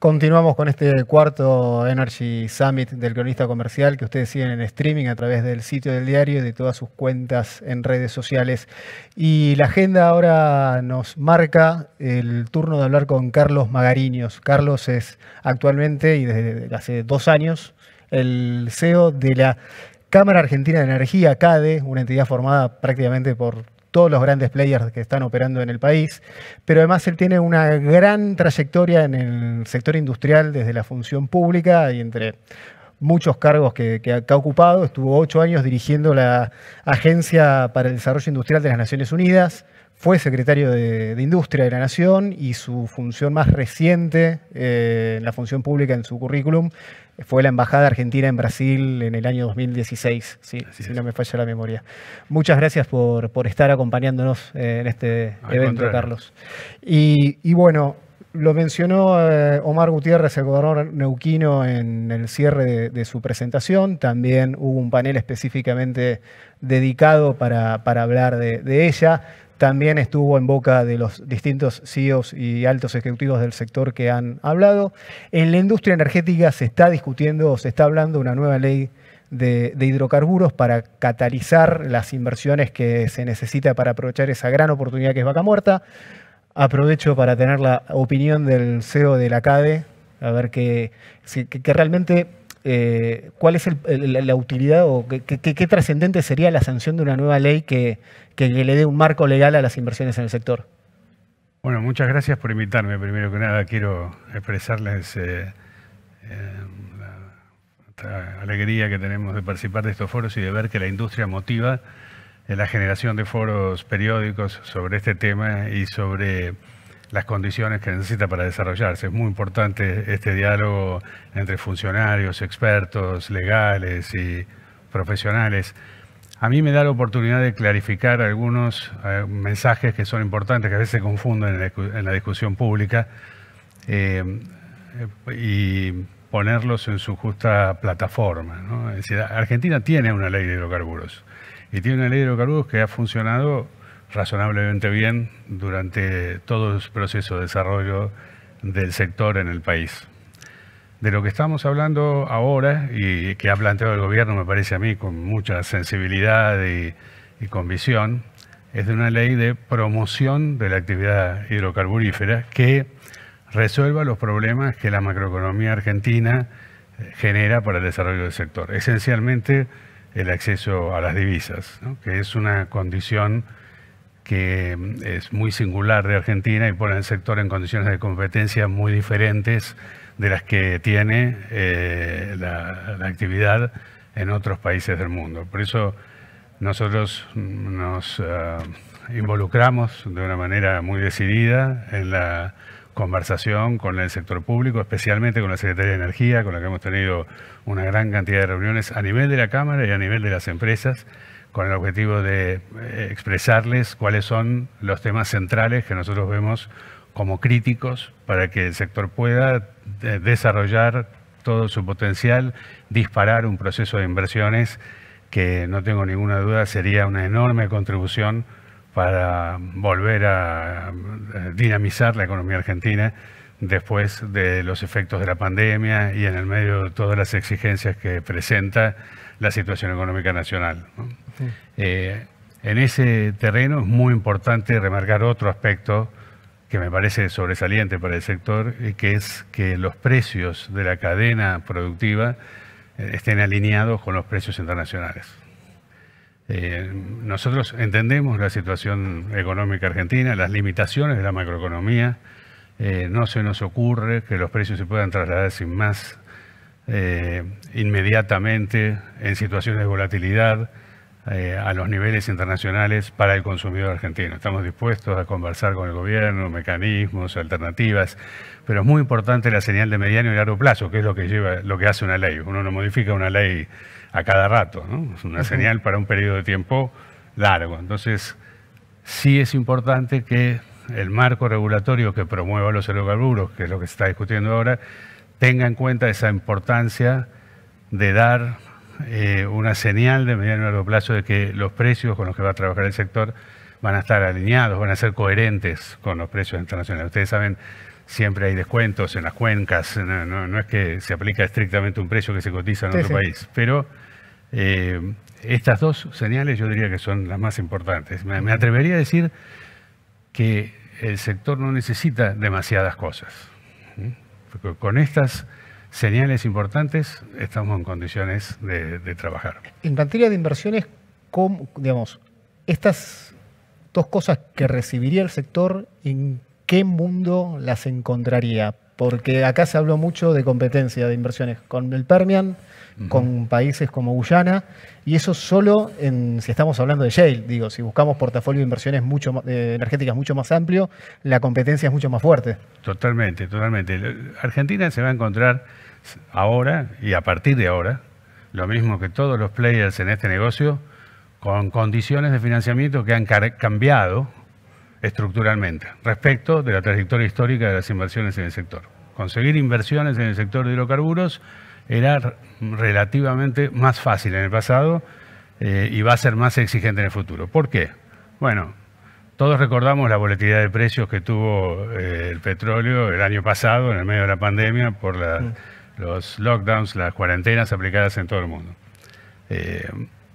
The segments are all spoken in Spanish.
Continuamos con este cuarto Energy Summit del cronista comercial que ustedes siguen en streaming a través del sitio del diario y de todas sus cuentas en redes sociales. Y la agenda ahora nos marca el turno de hablar con Carlos Magariños. Carlos es actualmente y desde hace dos años el CEO de la Cámara Argentina de Energía, CADE, una entidad formada prácticamente por todos los grandes players que están operando en el país, pero además él tiene una gran trayectoria en el sector industrial desde la función pública y entre muchos cargos que, ha ocupado. Estuvo ocho años dirigiendo la Agencia para el Desarrollo Industrial de las Naciones Unidas, fue secretario de, Industria de la Nación y su función más reciente eh, la función pública en su currículum fue la Embajada Argentina en Brasil en el año 2016, si no me falla la memoria. Muchas gracias por, estar acompañándonos eh, en este evento, Carlos. Y, bueno, lo mencionó eh, Omar Gutiérrez, el gobernador neuquino, en el cierre de, su presentación. También hubo un panel específicamente dedicado para, hablar de ella también estuvo en boca de los distintos CEOs y altos ejecutivos del sector que han hablado. En la industria energética se está discutiendo, o se está hablando una nueva ley de, hidrocarburos para catalizar las inversiones que se necesita para aprovechar esa gran oportunidad que es Vaca Muerta. Aprovecho para tener la opinión del CEO de la CADE, a ver qué que realmente eh, cuál es la, utilidad o qué, trascendente sería la sanción de una nueva ley que, le dé un marco legal a las inversiones en el sector. Bueno, muchas gracias por invitarme. Primero que nada, quiero expresarles eh, eh, la alegría que tenemos de participar de estos foros y de ver que la industria motiva la generación de foros periódicos sobre este tema y sobre las condiciones que necesita para desarrollarse. Es muy importante este diálogo entre funcionarios, expertos, legales y profesionales. A mí me da la oportunidad de clarificar algunos eh, mensajes que son importantes, que a veces se confunden en la, discusión pública, eh, y ponerlos en su justa plataforma. Argentina tiene una ley de hidrocarburos, y tiene una ley de hidrocarburos que ha funcionado razonablemente bien durante todo el proceso de desarrollo del sector en el país. De lo que estamos hablando ahora y que ha planteado el gobierno, me parece a mí, con mucha sensibilidad y, y con visión, es de una ley de promoción de la actividad hidrocarburífera que resuelva los problemas que la macroeconomía argentina eh, genera para el desarrollo del sector. Esencialmente el acceso a las divisas, que es una condición que es muy singular de Argentina y pone el sector en condiciones de competencia muy diferentes de las que tiene eh, la, actividad en otros países del mundo. Por eso nosotros nos eh, involucramos de una manera muy decidida en la conversación con el sector público, especialmente con la Secretaría de Energía, con la que hemos tenido una gran cantidad de reuniones a nivel de la Cámara y a nivel de las empresas con el objetivo de eh, expresarles cuáles son los temas centrales que nosotros vemos como críticos para que el sector pueda eh, desarrollar todo su potencial, disparar un proceso de inversiones que no tengo ninguna duda sería una enorme contribución para volver a eh, dinamizar la economía argentina después de los efectos de la pandemia y en el medio de todas las exigencias que presenta la situación económica nacional. Eh, en ese terreno es muy importante remarcar otro aspecto que me parece sobresaliente para el sector, eh, que es que los precios de la cadena productiva eh, estén alineados con los precios internacionales. nosotros entendemos la situación económica argentina, las limitaciones de la macroeconomía. no se nos ocurre que los precios se puedan trasladar sin más eh, inmediatamente en situaciones de volatilidad eh, a los niveles internacionales para el consumidor argentino. Estamos dispuestos a conversar con el gobierno, mecanismos, alternativas, pero es muy importante la señal de mediano y largo plazo, que es lo que lleva, lo que hace una ley. Uno no modifica una ley a cada rato, es una señal para un periodo de tiempo largo. Entonces, sí es importante que el marco regulatorio que promueva los hidrocarburos, que es lo que se está discutiendo ahora, tenga en cuenta esa importancia de dar eh, una señal de mediano y largo plazo de que los precios con los que va a trabajar el sector van a estar alineados, van a ser coherentes con los precios internacionales. Ustedes saben, siempre hay descuentos en las cuencas, no, es que se aplica estrictamente un precio que se cotiza en otro país, pero eh, estas dos señales yo diría que son las más importantes. me atrevería a decir que el sector no necesita demasiadas cosas con estas señales importantes estamos en condiciones de, trabajar. En materia de inversiones, digamos, estas dos cosas que recibiría el sector, ¿en qué mundo las encontraría? porque acá se habló mucho de competencia de inversiones con el Permian, con países como Guyana, y eso solo si estamos hablando de Yale. digo, si buscamos portafolio de inversiones mucho, eh, energéticas mucho más amplio, la competencia es mucho más fuerte. Totalmente, totalmente. Argentina se va a encontrar ahora y a partir de ahora, lo mismo que todos los players en este negocio, con condiciones de financiamiento que han cambiado estructuralmente respecto de la trayectoria histórica de las inversiones en el sector. Conseguir inversiones en el sector de hidrocarburos era relativamente más fácil en el pasado eh, y va a ser más exigente en el futuro. ¿Por qué? Bueno, todos recordamos la volatilidad de precios que tuvo eh, el petróleo el año pasado, en el medio de la pandemia, por mm. los lockdowns, las cuarentenas aplicadas en todo el mundo. Eh,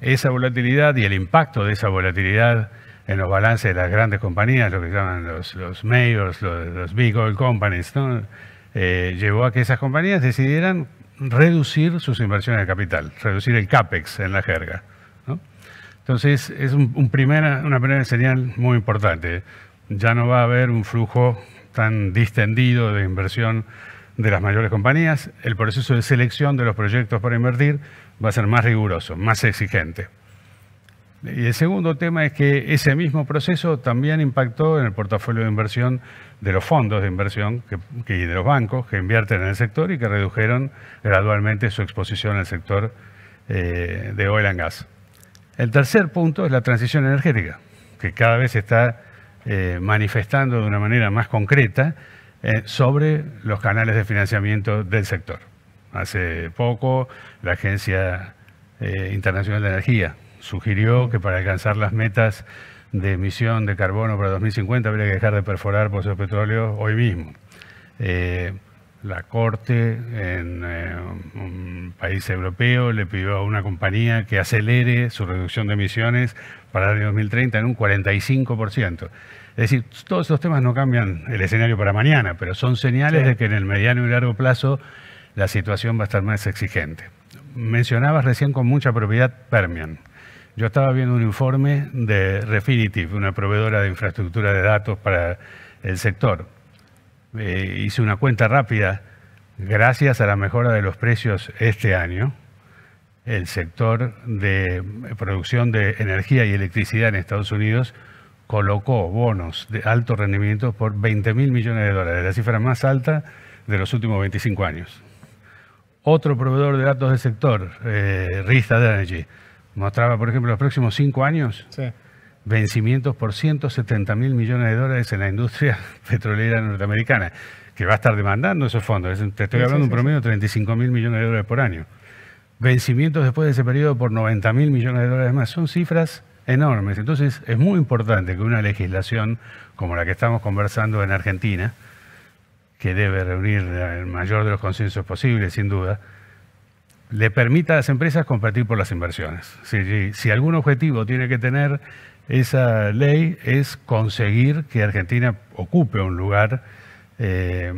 esa volatilidad y el impacto de esa volatilidad en los balances de las grandes compañías, lo que llaman los, los los, big oil companies, eh, llevó a que esas compañías decidieran reducir sus inversiones de capital, reducir el CAPEX en la jerga. Entonces, es un, un primera, una primera señal muy importante. Ya no va a haber un flujo tan distendido de inversión de las mayores compañías. El proceso de selección de los proyectos para invertir va a ser más riguroso, más exigente. Y el segundo tema es que ese mismo proceso también impactó en el portafolio de inversión de los fondos de inversión y de los bancos que invierten en el sector y que redujeron gradualmente su exposición al sector eh, de oil and gas. El tercer punto es la transición energética, que cada vez se está eh, manifestando de una manera más concreta eh, sobre los canales de financiamiento del sector. Hace poco la Agencia Internacional de Energía sugirió que para alcanzar las metas de emisión de carbono para 2050 habría que dejar de perforar pozos de petróleo hoy mismo. Eh, la Corte en eh, un país europeo le pidió a una compañía que acelere su reducción de emisiones para el año 2030 en un 45%. Es decir, todos esos temas no cambian el escenario para mañana, pero son señales de que en el mediano y largo plazo la situación va a estar más exigente. Mencionabas recién con mucha propiedad Permian. Yo estaba viendo un informe de Refinitiv, una proveedora de infraestructura de datos para el sector. Eh, hice una cuenta rápida. Gracias a la mejora de los precios este año, el sector de producción de energía y electricidad en Estados Unidos colocó bonos de alto rendimiento por 20 mil millones de dólares, la cifra más alta de los últimos 25 años. Otro proveedor de datos del sector, eh, Rista Energy, Mostraba, por ejemplo, los próximos cinco años, vencimientos por 170 mil millones de dólares en la industria petrolera norteamericana, que va a estar demandando esos fondos. Te estoy hablando de un promedio de 35 mil millones de dólares por año. Vencimientos después de ese periodo por 90 mil millones de dólares más. Son cifras enormes. Entonces es muy importante que una legislación como la que estamos conversando en Argentina, que debe reunir el mayor de los consensos posibles, sin duda, le permita a las empresas competir por las inversiones. Si, algún objetivo tiene que tener esa ley es conseguir que Argentina ocupe un lugar eh,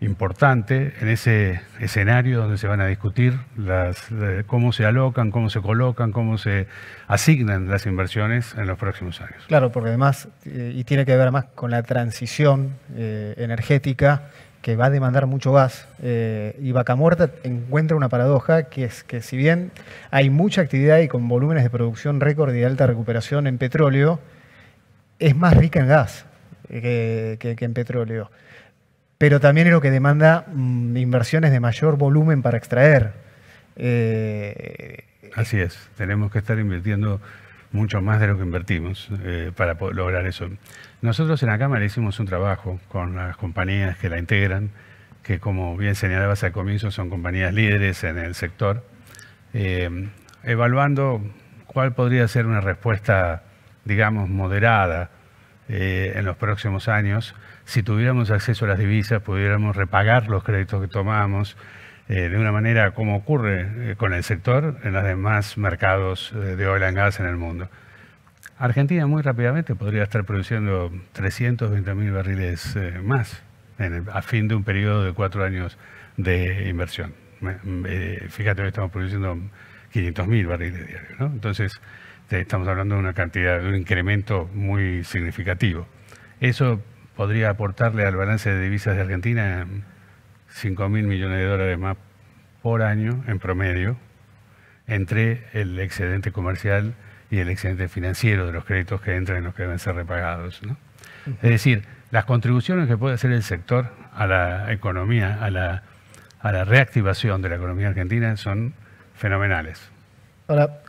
importante en ese escenario donde se van a discutir las, cómo se alocan, cómo se colocan, cómo se asignan las inversiones en los próximos años. Claro, porque además, eh, y tiene que ver más con la transición eh, energética que va a demandar mucho gas. Eh, y Vaca Muerta encuentra una paradoja, que es que si bien hay mucha actividad y con volúmenes de producción récord y de alta recuperación en petróleo, es más rica en gas eh, que, en petróleo. Pero también es lo que demanda mm, inversiones de mayor volumen para extraer. Eh, Así es, tenemos que estar invirtiendo mucho más de lo que invertimos para lograr eso. Nosotros en la Cámara hicimos un trabajo con las compañías que la integran, que como bien señalabas al comienzo son compañías líderes en el sector, eh, evaluando cuál podría ser una respuesta, digamos, moderada eh, en los próximos años, si tuviéramos acceso a las divisas, pudiéramos repagar los créditos que tomamos, eh, de una manera como ocurre con el sector en los demás mercados de oil and gas en el mundo. Argentina muy rápidamente podría estar produciendo 320.000 mil barriles eh, más a fin de un periodo de cuatro años de inversión. fíjate, hoy estamos produciendo 500 mil barriles diarios. ¿no? Entonces, estamos hablando de una cantidad, de un incremento muy significativo. Eso podría aportarle al balance de divisas de Argentina 5.000 mil millones de dólares más por año en promedio entre el excedente comercial y el excedente financiero de los créditos que entran en los que deben ser repagados. Es decir, las contribuciones que puede hacer el sector a la economía, a la, a la reactivación de la economía argentina son fenomenales. Ahora,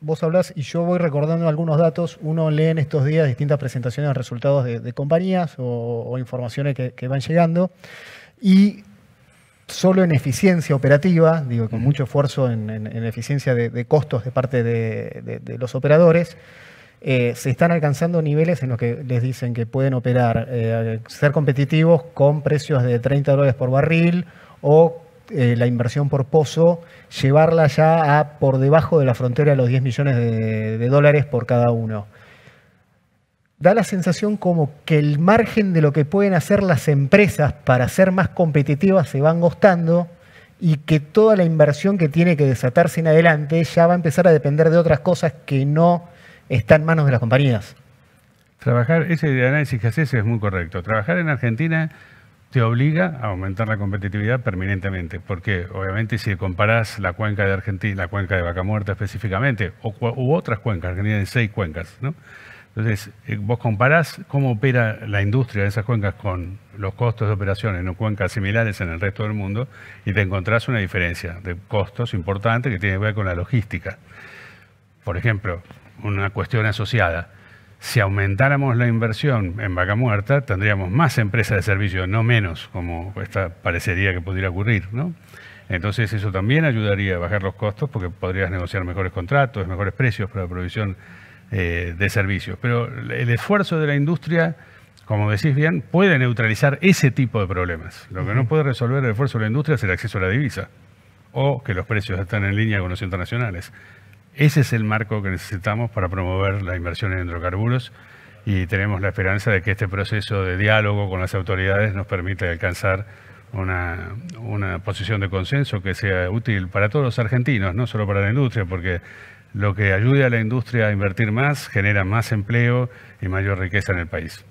vos hablas y yo voy recordando algunos datos. Uno lee en estos días distintas presentaciones de resultados de, compañías o, informaciones que, que, van llegando. Y solo en eficiencia operativa, digo, con mucho esfuerzo en, eficiencia de, costos de parte de, los operadores, eh, se están alcanzando niveles en los que les dicen que pueden operar, eh, ser competitivos con precios de 30 dólares por barril o eh, la inversión por pozo, llevarla ya a por debajo de la frontera de los 10 millones de dólares por cada uno da la sensación como que el margen de lo que pueden hacer las empresas para ser más competitivas se van gostando y que toda la inversión que tiene que desatarse en adelante ya va a empezar a depender de otras cosas que no están en manos de las compañías. Trabajar, ese análisis que haces es muy correcto. Trabajar en Argentina te obliga a aumentar la competitividad permanentemente, porque obviamente si comparás la cuenca de Argentina, la cuenca de Vaca Muerta específicamente, o, u otras cuencas, Argentina tiene seis cuencas, ¿no? Entonces, eh, vos comparás cómo opera la industria de esas cuencas con los costos de operación en cuencas similares en el resto del mundo y te encontrás una diferencia de costos importante que tiene que ver con la logística. Por ejemplo, una cuestión asociada. Si aumentáramos la inversión en vaca muerta, tendríamos más empresas de servicio, no menos, como esta parecería que pudiera ocurrir, ¿no? Entonces eso también ayudaría a bajar los costos porque podrías negociar mejores contratos, mejores precios para la provisión eh, de servicios. Pero el esfuerzo de la industria, como decís bien, puede neutralizar ese tipo de problemas. Lo que no puede resolver el esfuerzo de la industria es el acceso a la divisa o que los precios están en línea con los internacionales. Ese es el marco que necesitamos para promover la inversión en hidrocarburos y tenemos la esperanza de que este proceso de diálogo con las autoridades nos permita alcanzar una, una posición de consenso que sea útil para todos los argentinos, no solo para la industria, porque lo que ayude a la industria a invertir más, genera más empleo y mayor riqueza en el país.